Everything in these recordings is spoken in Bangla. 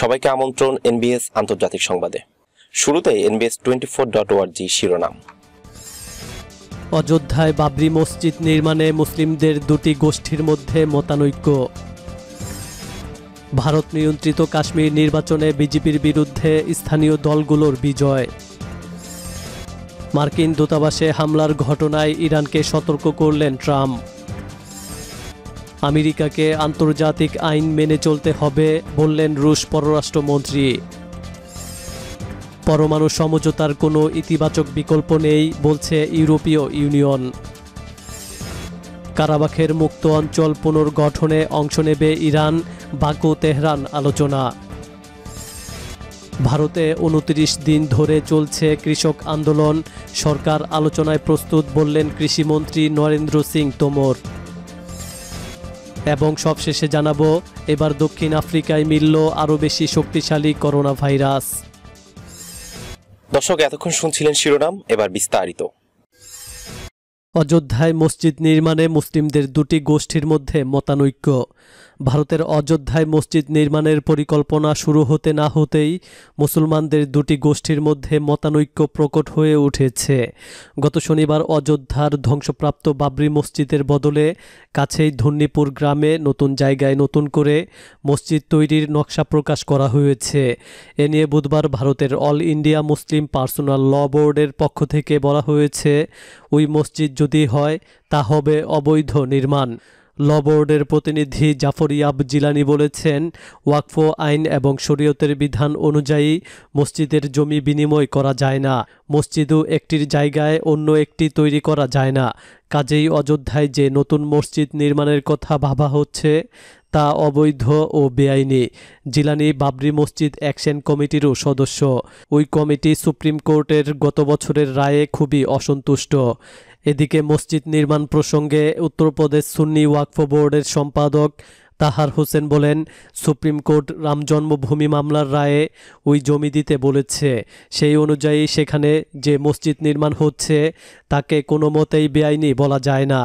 সবাইকে আমন্ত্রণ এনবিএস আন্তর্জাতিক সংবাদে শুরুতে এনবিএস টোয়েন্টি ফোর ডট ওয়ার্জি শিরোনাম অযোধ্যায় বাবরি মসজিদ নির্মাণে মুসলিমদের দুটি গোষ্ঠীর মধ্যে মতানৈক্য ভারত নিয়ন্ত্রিত কাশ্মীর নির্বাচনে বিজেপির বিরুদ্ধে স্থানীয় দলগুলোর বিজয় মার্কিন দূতাবাসে হামলার ঘটনায় ইরানকে সতর্ক করলেন ট্রাম্প আমেরিকাকে আন্তর্জাতিক আইন মেনে চলতে হবে বললেন রুশ পররাষ্ট্রমন্ত্রী পরমাণু সমঝোতার কোনো ইতিবাচক বিকল্প নেই বলছে ইউরোপীয় ইউনিয়ন কারাবাখের মুক্ত অঞ্চল পুনর্গঠনে অংশ নেবে ইরান বাকু তেহরান আলোচনা ভারতে উনত্রিশ দিন ধরে চলছে কৃষক আন্দোলন সরকার আলোচনায় প্রস্তুত বললেন কৃষিমন্ত্রী নরেন্দ্র সিং তোমর এবং সবশেষে জানাবো এবার দক্ষিণ আফ্রিকায় মিলল আরও বেশি শক্তিশালী করোনা ভাইরাস দর্শক এতক্ষণ শুনছিলেন শিরোনাম এবার বিস্তারিত অযোধ্যায় মসজিদ নির্মাণে মুসলিমদের দুটি গোষ্ঠীর মধ্যে মতানৈক্য ভারতের অযোধ্যায় মসজিদ নির্মাণের পরিকল্পনা শুরু হতে না হতেই মুসলমানদের দুটি গোষ্ঠীর মধ্যে মতানৈক্য প্রকট হয়ে উঠেছে গত শনিবার অযোধ্যার ধ্বংসপ্রাপ্ত বাবরি মসজিদের বদলে কাছেই ধন্নিপুর গ্রামে নতুন জায়গায় নতুন করে মসজিদ তৈরির নকশা প্রকাশ করা হয়েছে এ নিয়ে বুধবার ভারতের All India Muslim Personal Law বোর্ডের পক্ষ থেকে বলা হয়েছে ওই মসজিদ যদি হয় তা হবে অবৈধ নির্মাণ ল বোর্ডের প্রতিনিধি জাফর ইয়াব জিলানি বলেছেন ওয়াকফ আইন এবং শরীয়তের বিধান অনুযায়ী মসজিদের জমি বিনিময় করা যায় না মসজিদও একটির জায়গায় অন্য একটি তৈরি করা যায় না কাজেই অযোধ্যায় যে নতুন মসজিদ নির্মাণের কথা ভাবা হচ্ছে তা অবৈধ ও বেআইনি জিলানি বাবরি মসজিদ অ্যাকশন কমিটিরও সদস্য ওই কমিটি সুপ্রিম কোর্টের গত বছরের রায়ে খুবই অসন্তুষ্ট এদিকে মসজিদ নির্মাণ প্রসঙ্গে উত্তরপ্রদেশ সুন্নি ওয়াকফ বোর্ডের সম্পাদক তাহার হোসেন বলেন সুপ্রিম কোর্ট রাম জন্মভূমি মামলার রায়ে ওই জমি দিতে বলেছে সেই অনুযায়ী সেখানে যে মসজিদ নির্মাণ হচ্ছে তাকে কোনো মতেই বেআইনি বলা যায় না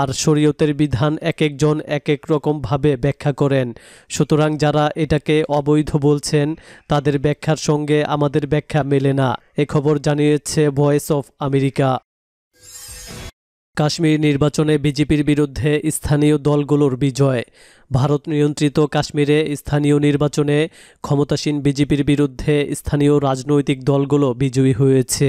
আর শরীয়তের বিধান এক একজন এক এক রকমভাবে ব্যাখ্যা করেন সুতরাং যারা এটাকে অবৈধ বলছেন তাদের ব্যাখ্যার সঙ্গে আমাদের ব্যাখ্যা মেলে না এ খবর জানিয়েছে ভয়েস অফ আমেরিকা কাশ্মীর নির্বাচনে বিজেপির বিরুদ্ধে স্থানীয় দলগুলোর বিজয় ভারত নিয়ন্ত্রিত কাশ্মীরে স্থানীয় নির্বাচনে ক্ষমতাসীন বিজেপির বিরুদ্ধে স্থানীয় রাজনৈতিক দলগুলো বিজয়ী হয়েছে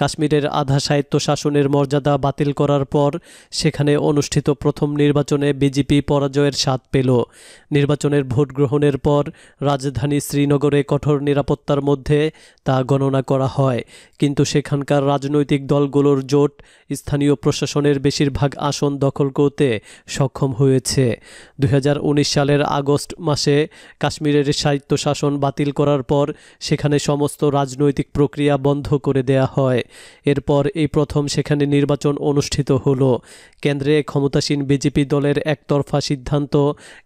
কাশ্মীরের আধা শাসনের মর্যাদা বাতিল করার পর সেখানে অনুষ্ঠিত প্রথম নির্বাচনে বিজেপি পরাজয়ের স্বাদ পেল নির্বাচনের ভোট গ্রহণের পর রাজধানী শ্রীনগরে কঠোর নিরাপত্তার মধ্যে তা গণনা করা হয় কিন্তু সেখানকার রাজনৈতিক দলগুলোর জোট স্থানীয় প্রশাসন আসনের বেশিরভাগ আসন দখল করতে সক্ষম হয়েছে দু সালের আগস্ট মাসে কাশ্মীরের স্বায়ত্তশাসন বাতিল করার পর সেখানে সমস্ত রাজনৈতিক প্রক্রিয়া বন্ধ করে দেয়া হয় এরপর এই প্রথম সেখানে নির্বাচন অনুষ্ঠিত হলো কেন্দ্রে ক্ষমতাসীন বিজেপি দলের একতরফা সিদ্ধান্ত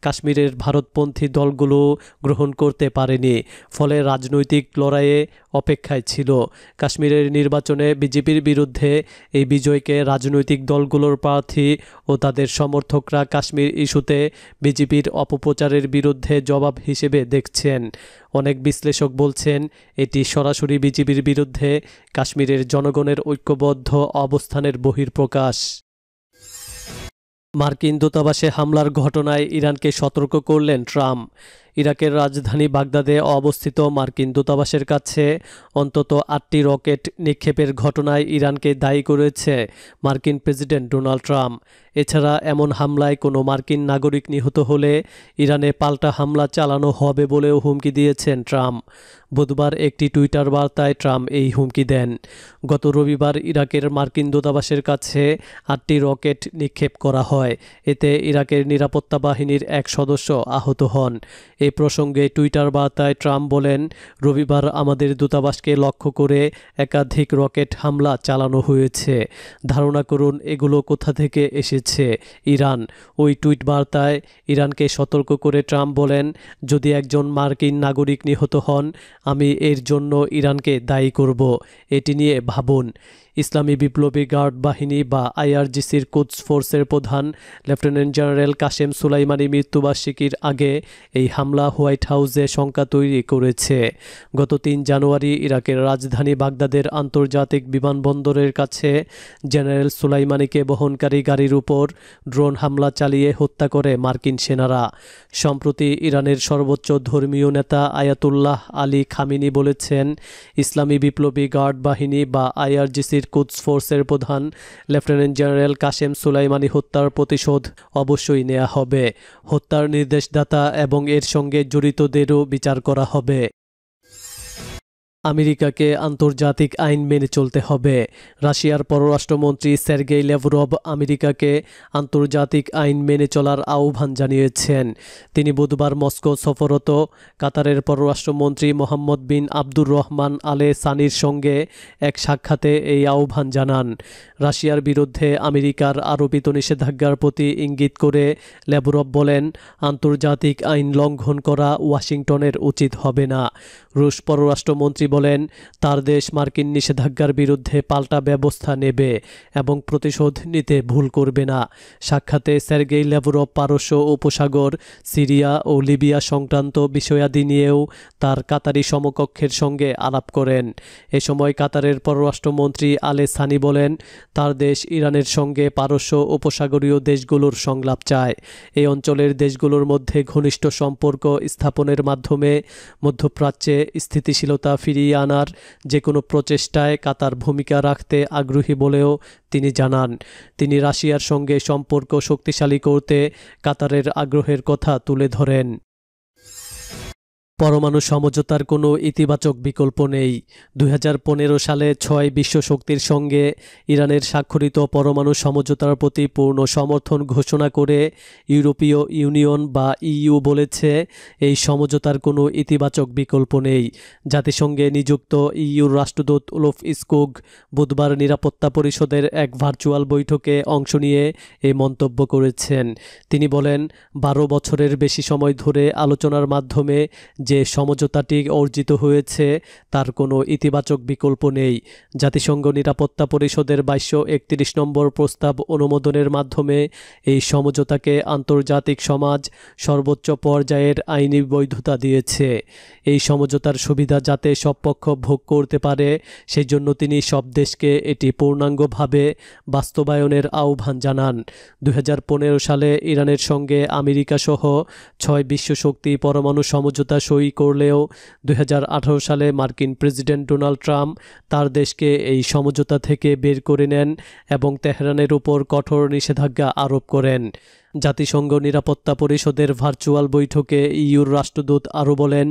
কাশ্মীরের ভারতপন্থী দলগুলো গ্রহণ করতে পারেনি ফলে রাজনৈতিক লড়াইয়ে অপেক্ষায় ছিল কাশ্মীরের নির্বাচনে বিজেপির বিরুদ্ধে এই বিজয়কে রাজনৈতিক দলগুলোর প্রার্থী ও তাদের সমর্থকরা কাশ্মীর ইস্যুতে বিজেপির অপপ্রচারের বিরুদ্ধে জবাব হিসেবে দেখছেন অনেক বিশ্লেষক বলছেন এটি সরাসরি বিজেপির বিরুদ্ধে কাশ্মীরের জনগণের ঐক্যবদ্ধ অবস্থানের বহির্প্রকাশ মার্কিন দূতাবাসে হামলার ঘটনায় ইরানকে সতর্ক করলেন ট্রাম্প ইরাকের রাজধানী বাগদাদে অবস্থিত মার্কিন দূতাবাসের কাছে অন্তত আটটি রকেট নিক্ষেপের ঘটনায় ইরানকে দায়ী করেছে মার্কিন প্রেসিডেন্ট ডোনাল্ড ট্রাম্প এছাড়া এমন হামলায় কোনো মার্কিন নাগরিক নিহত হলে ইরানে পাল্টা হামলা চালানো হবে বলেও হুমকি দিয়েছেন ট্রাম্প বুধবার একটি টুইটার বার্তায় ট্রাম্প এই হুমকি দেন গত রবিবার ইরাকের মার্কিন দূতাবাসের কাছে আটটি রকেট নিক্ষেপ করা হয় এতে ইরাকের নিরাপত্তা বাহিনীর এক সদস্য আহত হন এই প্রসঙ্গে টুইটার বার্তায় ট্রাম্প বলেন রবিবার আমাদের দূতাবাসকে লক্ষ্য করে একাধিক রকেট হামলা চালানো হয়েছে ধারণা করুন এগুলো কোথা থেকে এসেছে দিয়েছে ইরান ওই টুইট বার্তায় ইরানকে সতর্ক করে ট্রাম্প বলেন যদি একজন মার্কিন নাগরিক নিহত হন আমি এর জন্য ইরানকে দায়ী করব এটি নিয়ে ভাবুন ইসলামী বিপ্লবী গার্ড বাহিনী বা আইআরজিসির কুচ ফোর্সের প্রধান লেফটেন্যান্ট জেনারেল কাশেম সুলাইমানি মৃত্যুবার্ষিকীর আগে এই হামলা হোয়াইট হাউসে শঙ্কা তৈরি করেছে গত তিন জানুয়ারি ইরাকের রাজধানী বাগদাদের আন্তর্জাতিক বিমানবন্দরের কাছে জেনারেল সুলাইমানিকে বহনকারী গাড়ির উপর ওপর ড্রোন হামলা চালিয়ে হত্যা করে মার্কিন সেনারা সম্প্রতি ইরানের সর্বোচ্চ ধর্মীয় নেতা আয়াতুল্লাহ আলী খামিনি বলেছেন ইসলামী বিপ্লবী গার্ড বাহিনী বা আইআরজিসির কুদস ফোর্সের প্রধান লেফটেন্যান্ট জেনারেল কাশেম সুলাইমানি হত্যার প্রতিশোধ অবশ্যই নেওয়া হবে হত্যার নির্দেশদাতা এবং এর সঙ্গে জড়িতদেরও বিচার করা হবে আমেরিকাকে আন্তর্জাতিক আইন মেনে চলতে হবে রাশিয়ার পররাষ্ট্রমন্ত্রী সের্গেই লেভরভ আমেরিকাকে আন্তর্জাতিক আইন মেনে চলার আহ্বান জানিয়েছেন তিনি বুধবার মস্কো সফরত কাতারের পররাষ্ট্রমন্ত্রী মোহাম্মদ বিন আব্দুর রহমান আলে সানির সঙ্গে এক সাক্ষাতে এই আহ্বান জানান রাশিয়ার বিরুদ্ধে আমেরিকার আরোপিত নিষেধাজ্ঞার প্রতি ইঙ্গিত করে লেভরভ বলেন আন্তর্জাতিক আইন লঙ্ঘন করা ওয়াশিংটনের উচিত হবে না রুশ পররাষ্ট্রমন্ত্রী বলেন তার দেশ মার্কিন নিষেধাজ্ঞার বিরুদ্ধে পাল্টা ব্যবস্থা নেবে এবং প্রতিশোধ নিতে ভুল করবে না সাক্ষাতে সের্গেই ল্যাভরভ পারস্য উপসাগর সিরিয়া ও লিবিয়া সংক্রান্ত বিষয়াদি নিয়েও তার কাতারি সমকক্ষের সঙ্গে আলাপ করেন এ সময় কাতারের পররাষ্ট্রমন্ত্রী আলে সানি বলেন তার দেশ ইরানের সঙ্গে পারস্য উপসাগরীয় দেশগুলোর সংলাপ চায় এই অঞ্চলের দেশগুলোর মধ্যে ঘনিষ্ঠ সম্পর্ক স্থাপনের মাধ্যমে মধ্যপ্রাচ্যে স্থিতিশীলতা ফিরিয়ে ফিরিয়ে আনার যে কোনো প্রচেষ্টায় কাতার ভূমিকা রাখতে আগ্রহী বলেও তিনি জানান তিনি রাশিয়ার সঙ্গে সম্পর্ক শক্তিশালী করতে কাতারের আগ্রহের কথা তুলে ধরেন পরমাণু সমঝোতার কোনো ইতিবাচক বিকল্প নেই দুই সালে ছয় বিশ্ব শক্তির সঙ্গে ইরানের স্বাক্ষরিত পরমাণু সমঝোতার প্রতি পূর্ণ সমর্থন ঘোষণা করে ইউরোপীয় ইউনিয়ন বা ইইউ বলেছে এই সমঝোতার কোনো ইতিবাচক বিকল্প নেই জাতিসংঘে নিযুক্ত ইইউর রাষ্ট্রদূত উলফ ইস্কুগ বুধবার নিরাপত্তা পরিষদের এক ভার্চুয়াল বৈঠকে অংশ নিয়ে এই মন্তব্য করেছেন তিনি বলেন বারো বছরের বেশি সময় ধরে আলোচনার মাধ্যমে যে সমঝোতাটি অর্জিত হয়েছে তার কোনো ইতিবাচক বিকল্প নেই জাতিসংঘ নিরাপত্তা পরিষদের বাইশশো একত্রিশ নম্বর প্রস্তাব অনুমোদনের মাধ্যমে এই সমঝোতাকে আন্তর্জাতিক সমাজ সর্বোচ্চ পর্যায়ের আইনি বৈধতা দিয়েছে এই সমঝোতার সুবিধা যাতে সব পক্ষ ভোগ করতে পারে সেজন্য তিনি সব দেশকে এটি পূর্ণাঙ্গভাবে বাস্তবায়নের আহ্বান জানান দু সালে ইরানের সঙ্গে আমেরিকাসহ ছয় বিশ্বশক্তি পরমাণু সমঝোতা সই করলেও দুই সালে মার্কিন প্রেসিডেন্ট ডোনাল্ড ট্রাম্প তার দেশকে এই সমঝোতা থেকে বের করে নেন এবং তেহরানের উপর কঠোর নিষেধাজ্ঞা আরোপ করেন জাতিসংঘ নিরাপত্তা পরিষদের ভার্চুয়াল বৈঠকে ইউর রাষ্ট্রদূত আরও বলেন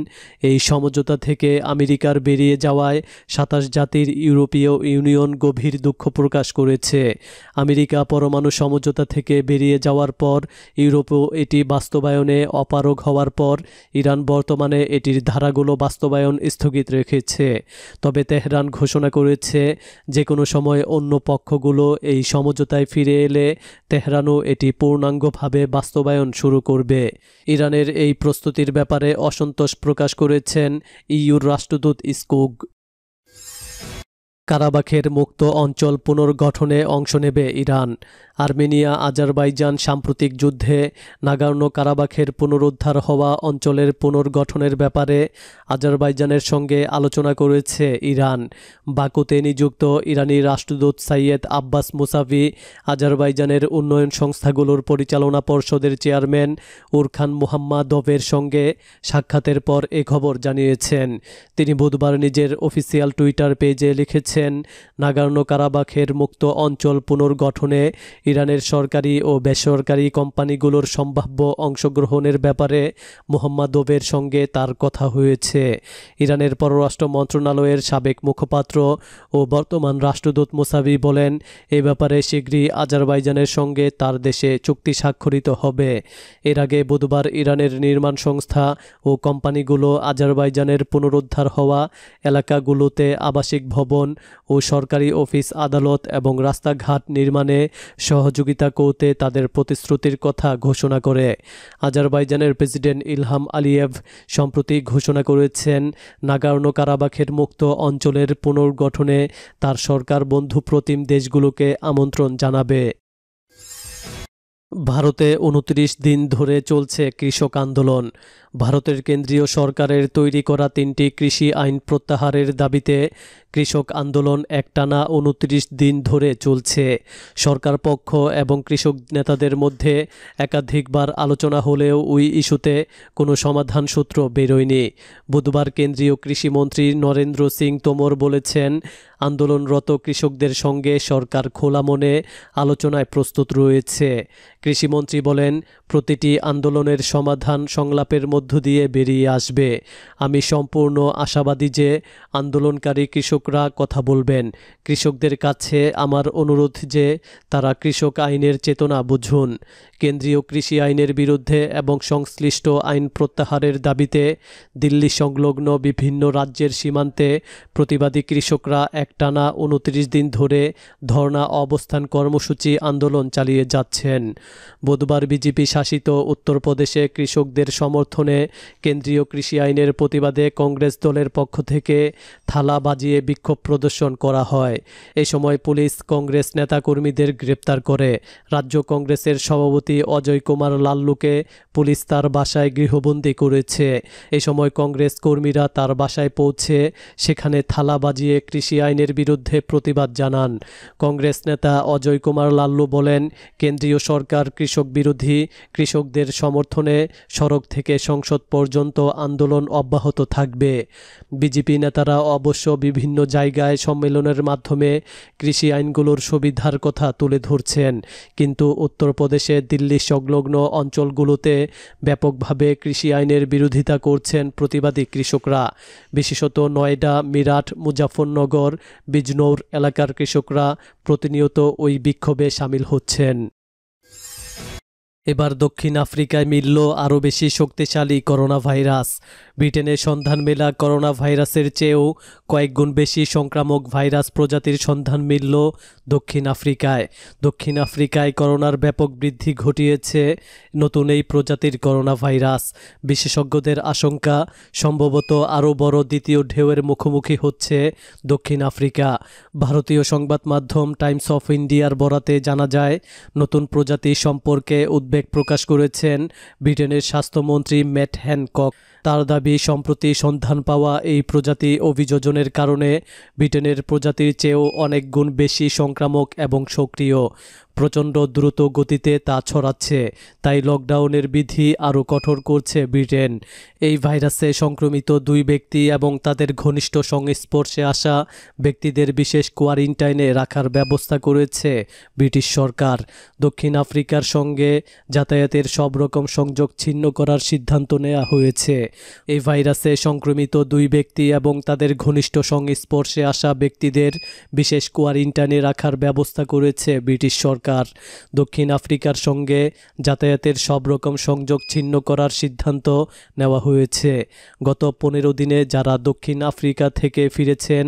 এই সমঝোতা থেকে আমেরিকার বেরিয়ে যাওয়ায় সাতাশ জাতির ইউরোপীয় ইউনিয়ন গভীর দুঃখ প্রকাশ করেছে আমেরিকা পরমাণু সমঝোতা থেকে বেরিয়ে যাওয়ার পর ইউরোপও এটি বাস্তবায়নে অপারগ হওয়ার পর ইরান বর্তমানে এটির ধারাগুলো বাস্তবায়ন স্থগিত রেখেছে তবে তেহরান ঘোষণা করেছে যে কোনো সময় অন্য পক্ষগুলো এই সমঝোতায় ফিরে এলে তেহরানও এটি পূর্ণাঙ্গ দলীয়ভাবে বাস্তবায়ন শুরু করবে ইরানের এই প্রস্তুতির ব্যাপারে অসন্তোষ প্রকাশ করেছেন ইউর রাষ্ট্রদূত ইস্কুগ কারাবাখের মুক্ত অঞ্চল পুনর্গঠনে অংশ নেবে ইরান আর্মেনিয়া আজারবাইজান সাম্প্রতিক যুদ্ধে নাগার্ন কারাবাখের পুনরুদ্ধার হওয়া অঞ্চলের পুনর্গঠনের ব্যাপারে আজারবাইজানের সঙ্গে আলোচনা করেছে ইরান বাকুতে নিযুক্ত ইরানি রাষ্ট্রদূত সাইয়েদ আব্বাস মুসাফি আজারবাইজানের উন্নয়ন সংস্থাগুলোর পরিচালনা পর্ষদের চেয়ারম্যান উরখান মুহাম্মাদভের সঙ্গে সাক্ষাতের পর এ খবর জানিয়েছেন তিনি বুধবার নিজের অফিসিয়াল টুইটার পেজে লিখেছেন জানিয়েছেন নাগার্নো কারাবাখের মুক্ত অঞ্চল পুনর্গঠনে ইরানের সরকারি ও বেসরকারি কোম্পানিগুলোর সম্ভাব্য অংশগ্রহণের ব্যাপারে মোহাম্মদোবের সঙ্গে তার কথা হয়েছে ইরানের পররাষ্ট্র মন্ত্রণালয়ের সাবেক মুখপাত্র ও বর্তমান রাষ্ট্রদূত মোসাবি বলেন এ ব্যাপারে শীঘ্রই আজারবাইজানের সঙ্গে তার দেশে চুক্তি স্বাক্ষরিত হবে এর আগে বুধবার ইরানের নির্মাণ সংস্থা ও কোম্পানিগুলো আজারবাইজানের পুনরুদ্ধার হওয়া এলাকাগুলোতে আবাসিক ভবন ও সরকারি অফিস আদালত এবং রাস্তাঘাট নির্মাণে সহযোগিতা করতে তাদের প্রতিশ্রুতির কথা ঘোষণা করে আজারবাইজানের প্রেসিডেন্ট ইলহাম আলিয়েভ সম্প্রতি ঘোষণা করেছেন নাগার্ণ কারাবাখের মুক্ত অঞ্চলের পুনর্গঠনে তার সরকার বন্ধু প্রতিম দেশগুলোকে আমন্ত্রণ জানাবে ভারতে উনত্রিশ দিন ধরে চলছে কৃষক আন্দোলন ভারতের কেন্দ্রীয় সরকারের তৈরি করা তিনটি কৃষি আইন প্রত্যাহারের দাবিতে কৃষক আন্দোলন একটানা উনত্রিশ দিন ধরে চলছে সরকার পক্ষ এবং কৃষক নেতাদের মধ্যে একাধিকবার আলোচনা হলেও ওই ইস্যুতে কোনো সমাধান সূত্র বেরোয়নি বুধবার কেন্দ্রীয় কৃষিমন্ত্রী নরেন্দ্র সিং তোমর বলেছেন আন্দোলনরত কৃষকদের সঙ্গে সরকার খোলা মনে আলোচনায় প্রস্তুত রয়েছে কৃষিমন্ত্রী বলেন প্রতিটি আন্দোলনের সমাধান সংলাপের মধ্য দিয়ে বেরিয়ে আসবে আমি সম্পূর্ণ আশাবাদী যে আন্দোলনকারী কৃষকরা কথা বলবেন কৃষকদের কাছে আমার অনুরোধ যে তারা কৃষক আইনের চেতনা বুঝুন কেন্দ্রীয় কৃষি আইনের বিরুদ্ধে এবং সংশ্লিষ্ট আইন প্রত্যাহারের দাবিতে দিল্লি সংলগ্ন বিভিন্ন রাজ্যের সীমান্তে প্রতিবাদী কৃষকরা এক একটানা উনত্রিশ দিন ধরে ধর্না অবস্থান কর্মসূচি আন্দোলন চালিয়ে যাচ্ছেন বুধবার বিজেপি শাসিত উত্তরপ্রদেশে কৃষকদের সমর্থনে কেন্দ্রীয় কৃষি আইনের প্রতিবাদে কংগ্রেস দলের পক্ষ থেকে থালা বাজিয়ে বিক্ষোভ প্রদর্শন করা হয় এ সময় পুলিশ কংগ্রেস নেতাকর্মীদের গ্রেপ্তার করে রাজ্য কংগ্রেসের সভাপতি অজয় কুমার লাল্লুকে পুলিশ তার বাসায় গৃহবন্দী করেছে এ সময় কংগ্রেস কর্মীরা তার বাসায় পৌঁছে সেখানে থালা বাজিয়ে কৃষি আইন আইনের বিরুদ্ধে প্রতিবাদ জানান কংগ্রেস নেতা অজয় কুমার লাল্লু বলেন কেন্দ্রীয় সরকার কৃষক বিরোধী কৃষকদের সমর্থনে সড়ক থেকে সংসদ পর্যন্ত আন্দোলন অব্যাহত থাকবে বিজেপি নেতারা অবশ্য বিভিন্ন জায়গায় সম্মেলনের মাধ্যমে কৃষি আইনগুলোর সুবিধার কথা তুলে ধরছেন কিন্তু উত্তরপ্রদেশে দিল্লি সংলগ্ন অঞ্চলগুলোতে ব্যাপকভাবে কৃষি আইনের বিরোধিতা করছেন প্রতিবাদী কৃষকরা বিশেষত নয়ডা মিরাট মুজাফরনগর বিজনৌর এলাকার কৃষকরা প্রতিনিয়ত ওই বিক্ষোভে সামিল হচ্ছেন এবার দক্ষিণ আফ্রিকায় মিলল আরও বেশি শক্তিশালী করোনা ভাইরাস ব্রিটেনের সন্ধান মেলা করোনা ভাইরাসের চেয়েও কয়েকগুণ বেশি সংক্রামক ভাইরাস প্রজাতির সন্ধান মিলল দক্ষিণ আফ্রিকায় দক্ষিণ আফ্রিকায় করোনার ব্যাপক বৃদ্ধি ঘটিয়েছে নতুন এই প্রজাতির করোনা ভাইরাস বিশেষজ্ঞদের আশঙ্কা সম্ভবত আরও বড় দ্বিতীয় ঢেউয়ের মুখোমুখি হচ্ছে দক্ষিণ আফ্রিকা ভারতীয় সংবাদ মাধ্যম টাইমস অফ ইন্ডিয়ার বরাতে জানা যায় নতুন প্রজাতি সম্পর্কে উদ্বেগ উদ্বেগ প্রকাশ করেছেন ব্রিটেনের স্বাস্থ্যমন্ত্রী ম্যাট হ্যানকক তার দাবি সম্প্রতি সন্ধান পাওয়া এই প্রজাতি অভিযোজনের কারণে ব্রিটেনের প্রজাতির চেয়েও অনেক গুণ বেশি সংক্রামক এবং সক্রিয় প্রচণ্ড দ্রুত গতিতে তা ছড়াচ্ছে তাই লকডাউনের বিধি আরও কঠোর করছে ব্রিটেন এই ভাইরাসে সংক্রমিত দুই ব্যক্তি এবং তাদের ঘনিষ্ঠ সংস্পর্শে আসা ব্যক্তিদের বিশেষ কোয়ারেন্টাইনে রাখার ব্যবস্থা করেছে ব্রিটিশ সরকার দক্ষিণ আফ্রিকার সঙ্গে যাতায়াতের সব রকম সংযোগ ছিন্ন করার সিদ্ধান্ত নেওয়া হয়েছে এই ভাইরাসে সংক্রমিত দুই ব্যক্তি এবং তাদের ঘনিষ্ঠ সংস্পর্শে আসা ব্যক্তিদের বিশেষ কোয়ারেন্টাইনে রাখার ব্যবস্থা করেছে ব্রিটিশ সরকার সরকার দক্ষিণ আফ্রিকার সঙ্গে যাতায়াতের সব রকম সংযোগ ছিন্ন করার সিদ্ধান্ত নেওয়া হয়েছে গত পনেরো দিনে যারা দক্ষিণ আফ্রিকা থেকে ফিরেছেন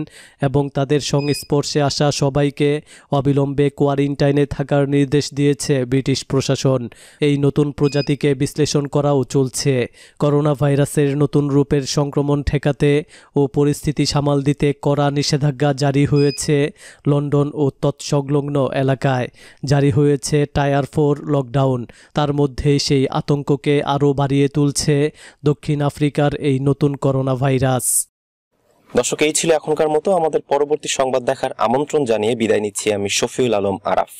এবং তাদের সংস্পর্শে আসা সবাইকে অবিলম্বে কোয়ারেন্টাইনে থাকার নির্দেশ দিয়েছে ব্রিটিশ প্রশাসন এই নতুন প্রজাতিকে বিশ্লেষণ করাও চলছে করোনা ভাইরাসের নতুন রূপের সংক্রমণ ঠেকাতে ও পরিস্থিতি সামাল দিতে কড়া নিষেধাজ্ঞা জারি হয়েছে লন্ডন ও তৎসংলগ্ন এলাকায় জারি হয়েছে টায়ার ফোর লকডাউন তার মধ্যে সেই আতঙ্ককে আরও বাড়িয়ে তুলছে দক্ষিণ আফ্রিকার এই নতুন করোনা ভাইরাস দর্শক এই ছিল এখনকার মতো আমাদের পরবর্তী সংবাদ দেখার আমন্ত্রণ জানিয়ে বিদায় নিচ্ছি আমি শফিউল আলম আরাফ